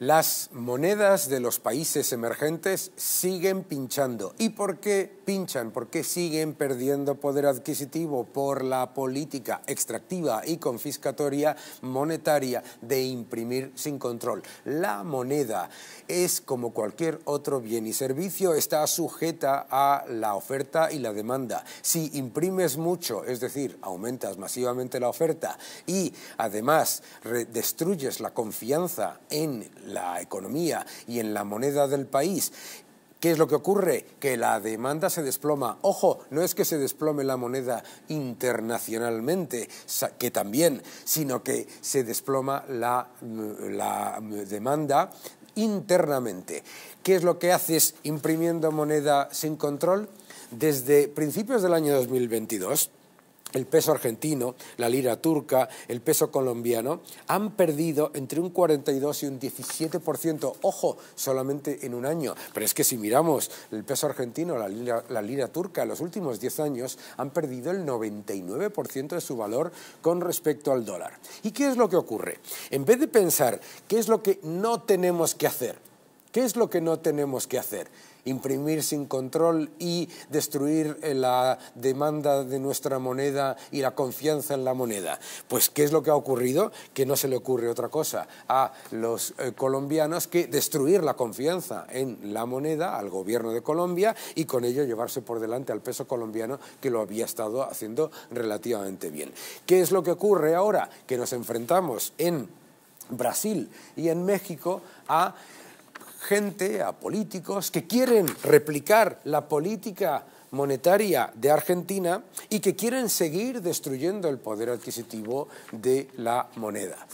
Las monedas de los países emergentes siguen pinchando. ¿Y por qué pinchan? ¿Por qué siguen perdiendo poder adquisitivo? Por la política extractiva y confiscatoria monetaria de imprimir sin control. La moneda es como cualquier otro bien y servicio, está sujeta a la oferta y la demanda. Si imprimes mucho, es decir, aumentas masivamente la oferta y además destruyes la confianza en la economía y en la moneda del país. ¿Qué es lo que ocurre? Que la demanda se desploma. Ojo, no es que se desplome la moneda internacionalmente, que también, sino que se desploma la, la demanda internamente. ¿Qué es lo que haces imprimiendo moneda sin control? Desde principios del año 2022, el peso argentino, la lira turca, el peso colombiano, han perdido entre un 42 y un 17%, ojo, solamente en un año. Pero es que si miramos el peso argentino, la lira, turca, en los últimos 10 años han perdido el 99% de su valor con respecto al dólar. ¿Y qué es lo que ocurre? En vez de pensar qué es lo que no tenemos que hacer, ¿Qué es lo que no tenemos que hacer? Imprimir sin control y destruir eh, la demanda de nuestra moneda y la confianza en la moneda. Pues, ¿qué es lo que ha ocurrido? Que no se le ocurre otra cosa a los eh, colombianos que destruir la confianza en la moneda, al gobierno de Colombia, y con ello llevarse por delante al peso colombiano que lo había estado haciendo relativamente bien. ¿Qué es lo que ocurre ahora? Que nos enfrentamos en Brasil y en México a gente, a políticos que quieren replicar la política monetaria de Argentina y que quieren seguir destruyendo el poder adquisitivo de la moneda.